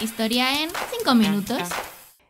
Historia en 5 minutos.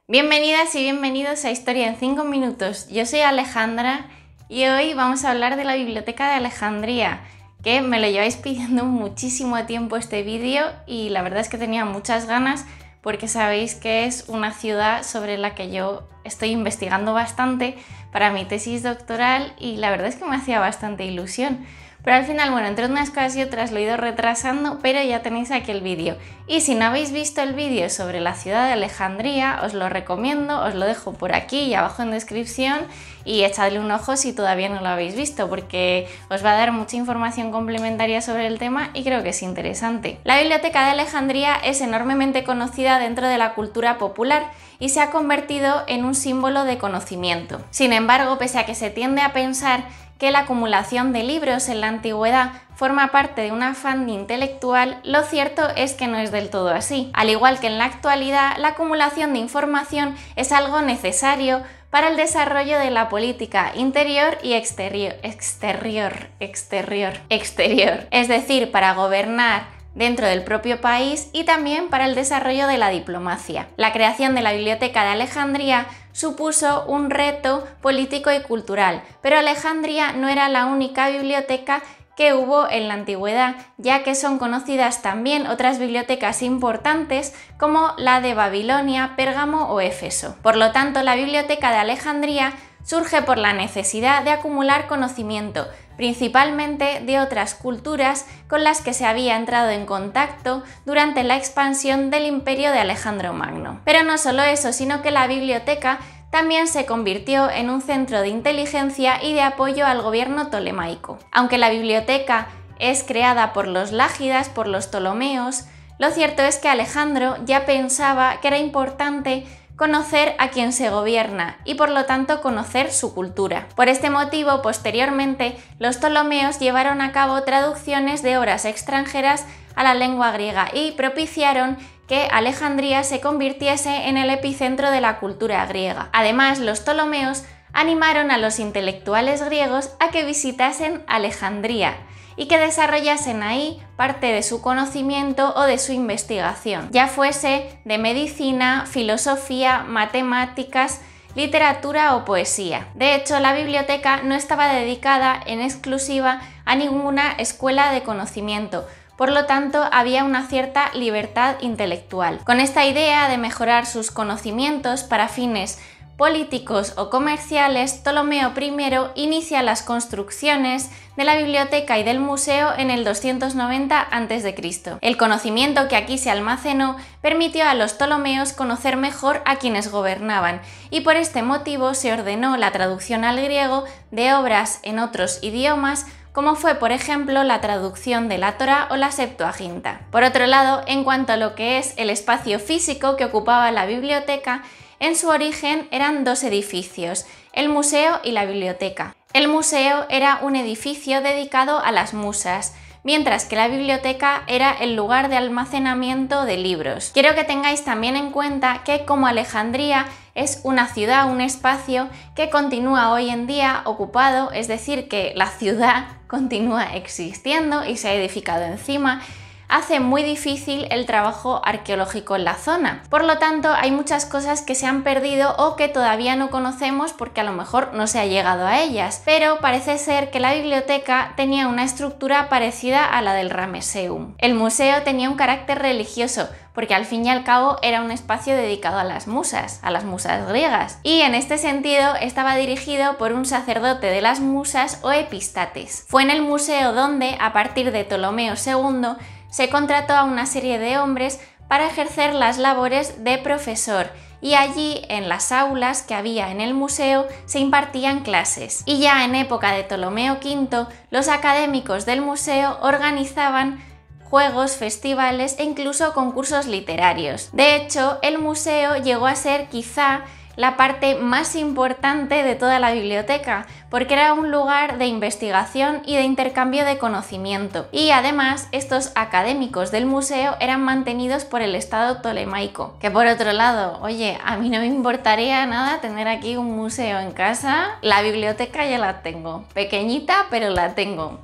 Bienvenidas y bienvenidos a Historia en 5 minutos. Yo soy Alejandra y hoy vamos a hablar de la Biblioteca de Alejandría, que me lo lleváis pidiendo muchísimo tiempo este vídeo y la verdad es que tenía muchas ganas porque sabéis que es una ciudad sobre la que yo estoy investigando bastante para mi tesis doctoral y la verdad es que me hacía bastante ilusión pero al final, bueno, entre unas cosas y otras lo he ido retrasando, pero ya tenéis aquí el vídeo. Y si no habéis visto el vídeo sobre la ciudad de Alejandría, os lo recomiendo, os lo dejo por aquí y abajo en descripción y echadle un ojo si todavía no lo habéis visto porque os va a dar mucha información complementaria sobre el tema y creo que es interesante. La Biblioteca de Alejandría es enormemente conocida dentro de la cultura popular y se ha convertido en un símbolo de conocimiento. Sin embargo, pese a que se tiende a pensar que la acumulación de libros en la antigüedad forma parte de un afán intelectual, lo cierto es que no es del todo así. Al igual que en la actualidad, la acumulación de información es algo necesario para el desarrollo de la política interior y exterior, exterior, exterior, exterior, es decir, para gobernar dentro del propio país y también para el desarrollo de la diplomacia. La creación de la Biblioteca de Alejandría supuso un reto político y cultural, pero Alejandría no era la única biblioteca que hubo en la antigüedad, ya que son conocidas también otras bibliotecas importantes como la de Babilonia, Pérgamo o Éfeso. Por lo tanto, la biblioteca de Alejandría surge por la necesidad de acumular conocimiento, principalmente de otras culturas con las que se había entrado en contacto durante la expansión del imperio de Alejandro Magno. Pero no solo eso, sino que la biblioteca también se convirtió en un centro de inteligencia y de apoyo al gobierno tolemaico. Aunque la biblioteca es creada por los Lágidas, por los Ptolomeos, lo cierto es que Alejandro ya pensaba que era importante conocer a quien se gobierna y por lo tanto conocer su cultura. Por este motivo, posteriormente, los Ptolomeos llevaron a cabo traducciones de obras extranjeras a la lengua griega y propiciaron que Alejandría se convirtiese en el epicentro de la cultura griega. Además, los Ptolomeos animaron a los intelectuales griegos a que visitasen Alejandría, y que desarrollasen ahí parte de su conocimiento o de su investigación, ya fuese de medicina, filosofía, matemáticas, literatura o poesía. De hecho, la biblioteca no estaba dedicada en exclusiva a ninguna escuela de conocimiento, por lo tanto había una cierta libertad intelectual. Con esta idea de mejorar sus conocimientos para fines políticos o comerciales, Ptolomeo I inicia las construcciones de la biblioteca y del museo en el 290 a.C. El conocimiento que aquí se almacenó permitió a los Ptolomeos conocer mejor a quienes gobernaban, y por este motivo se ordenó la traducción al griego de obras en otros idiomas como fue por ejemplo la traducción de la Torah o la Septuaginta. Por otro lado, en cuanto a lo que es el espacio físico que ocupaba la biblioteca, en su origen eran dos edificios, el museo y la biblioteca. El museo era un edificio dedicado a las musas, mientras que la biblioteca era el lugar de almacenamiento de libros. Quiero que tengáis también en cuenta que como Alejandría es una ciudad, un espacio que continúa hoy en día ocupado, es decir, que la ciudad continúa existiendo y se ha edificado encima hace muy difícil el trabajo arqueológico en la zona. Por lo tanto, hay muchas cosas que se han perdido o que todavía no conocemos porque a lo mejor no se ha llegado a ellas, pero parece ser que la biblioteca tenía una estructura parecida a la del Rameseum. El museo tenía un carácter religioso, porque al fin y al cabo era un espacio dedicado a las musas, a las musas griegas, y en este sentido estaba dirigido por un sacerdote de las musas o epistates. Fue en el museo donde, a partir de Ptolomeo II, se contrató a una serie de hombres para ejercer las labores de profesor y allí, en las aulas que había en el museo, se impartían clases. Y ya en época de Ptolomeo V, los académicos del museo organizaban juegos, festivales e incluso concursos literarios. De hecho, el museo llegó a ser quizá la parte más importante de toda la biblioteca, porque era un lugar de investigación y de intercambio de conocimiento. Y además, estos académicos del museo eran mantenidos por el Estado tolemaico. Que por otro lado, oye, a mí no me importaría nada tener aquí un museo en casa. La biblioteca ya la tengo. Pequeñita, pero la tengo.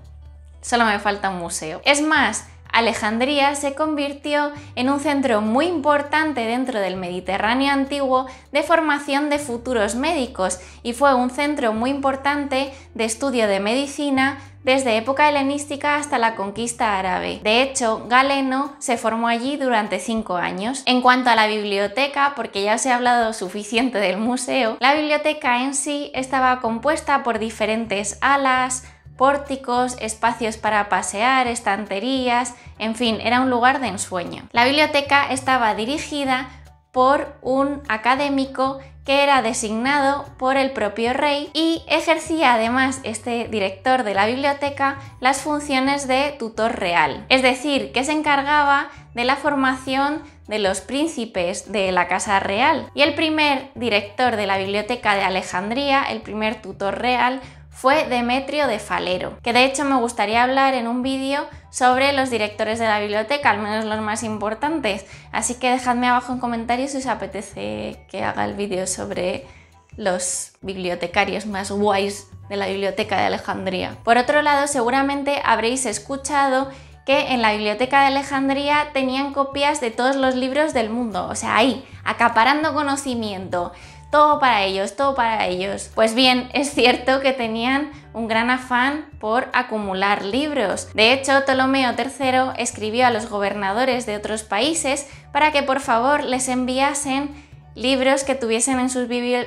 Solo me falta un museo. Es más, Alejandría se convirtió en un centro muy importante dentro del Mediterráneo antiguo de formación de futuros médicos y fue un centro muy importante de estudio de medicina, desde época helenística hasta la conquista árabe. De hecho, Galeno se formó allí durante cinco años. En cuanto a la biblioteca, porque ya os he hablado suficiente del museo, la biblioteca en sí estaba compuesta por diferentes alas, pórticos, espacios para pasear, estanterías, en fin, era un lugar de ensueño. La biblioteca estaba dirigida por un académico que era designado por el propio rey y ejercía además este director de la biblioteca las funciones de tutor real, es decir, que se encargaba de la formación de los príncipes de la Casa Real. Y el primer director de la Biblioteca de Alejandría, el primer tutor real, fue Demetrio de Falero, que de hecho me gustaría hablar en un vídeo sobre los directores de la biblioteca, al menos los más importantes, así que dejadme abajo en comentarios si os apetece que haga el vídeo sobre los bibliotecarios más guays de la Biblioteca de Alejandría. Por otro lado, seguramente habréis escuchado que en la Biblioteca de Alejandría tenían copias de todos los libros del mundo, o sea, ahí, acaparando conocimiento todo para ellos, todo para ellos. Pues bien, es cierto que tenían un gran afán por acumular libros. De hecho, Ptolomeo III escribió a los gobernadores de otros países para que por favor les enviasen libros que tuviesen en sus, en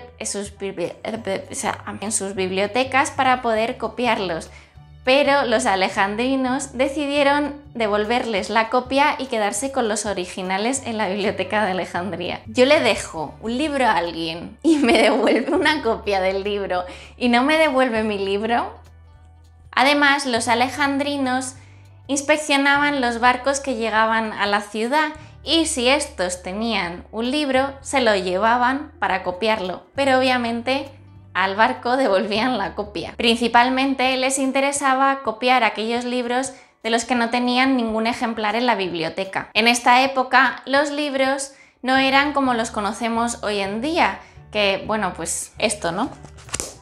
sus bibliotecas para poder copiarlos pero los alejandrinos decidieron devolverles la copia y quedarse con los originales en la biblioteca de Alejandría. Yo le dejo un libro a alguien y me devuelve una copia del libro y no me devuelve mi libro. Además, los alejandrinos inspeccionaban los barcos que llegaban a la ciudad y si estos tenían un libro, se lo llevaban para copiarlo, pero obviamente al barco devolvían la copia. Principalmente les interesaba copiar aquellos libros de los que no tenían ningún ejemplar en la biblioteca. En esta época los libros no eran como los conocemos hoy en día, que bueno, pues esto, ¿no?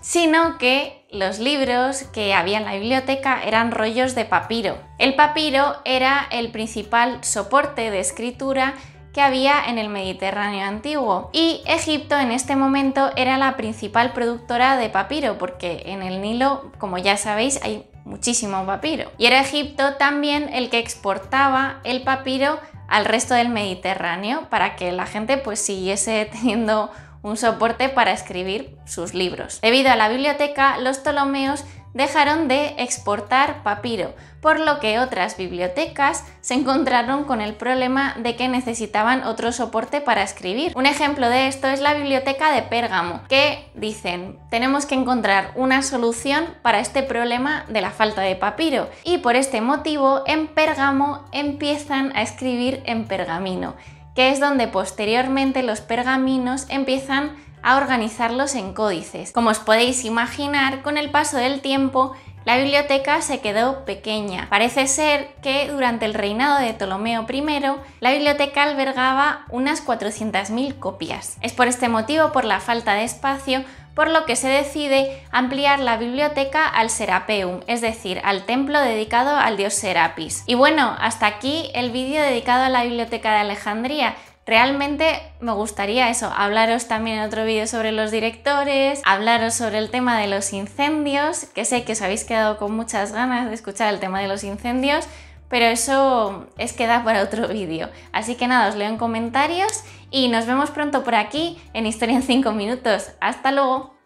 Sino que los libros que había en la biblioteca eran rollos de papiro. El papiro era el principal soporte de escritura que había en el Mediterráneo antiguo. Y Egipto en este momento era la principal productora de papiro, porque en el Nilo, como ya sabéis, hay muchísimo papiro. Y era Egipto también el que exportaba el papiro al resto del Mediterráneo para que la gente pues siguiese teniendo un soporte para escribir sus libros. Debido a la biblioteca, los Ptolomeos dejaron de exportar papiro, por lo que otras bibliotecas se encontraron con el problema de que necesitaban otro soporte para escribir. Un ejemplo de esto es la biblioteca de Pérgamo, que dicen, tenemos que encontrar una solución para este problema de la falta de papiro, y por este motivo en Pérgamo empiezan a escribir en pergamino, que es donde posteriormente los pergaminos empiezan a organizarlos en códices. Como os podéis imaginar, con el paso del tiempo la biblioteca se quedó pequeña. Parece ser que durante el reinado de Ptolomeo I, la biblioteca albergaba unas 400.000 copias. Es por este motivo, por la falta de espacio, por lo que se decide ampliar la biblioteca al Serapeum, es decir, al templo dedicado al dios Serapis. Y bueno, hasta aquí el vídeo dedicado a la biblioteca de Alejandría. Realmente me gustaría eso, hablaros también en otro vídeo sobre los directores, hablaros sobre el tema de los incendios, que sé que os habéis quedado con muchas ganas de escuchar el tema de los incendios, pero eso es que da para otro vídeo. Así que nada, os leo en comentarios y nos vemos pronto por aquí en Historia en 5 minutos. ¡Hasta luego!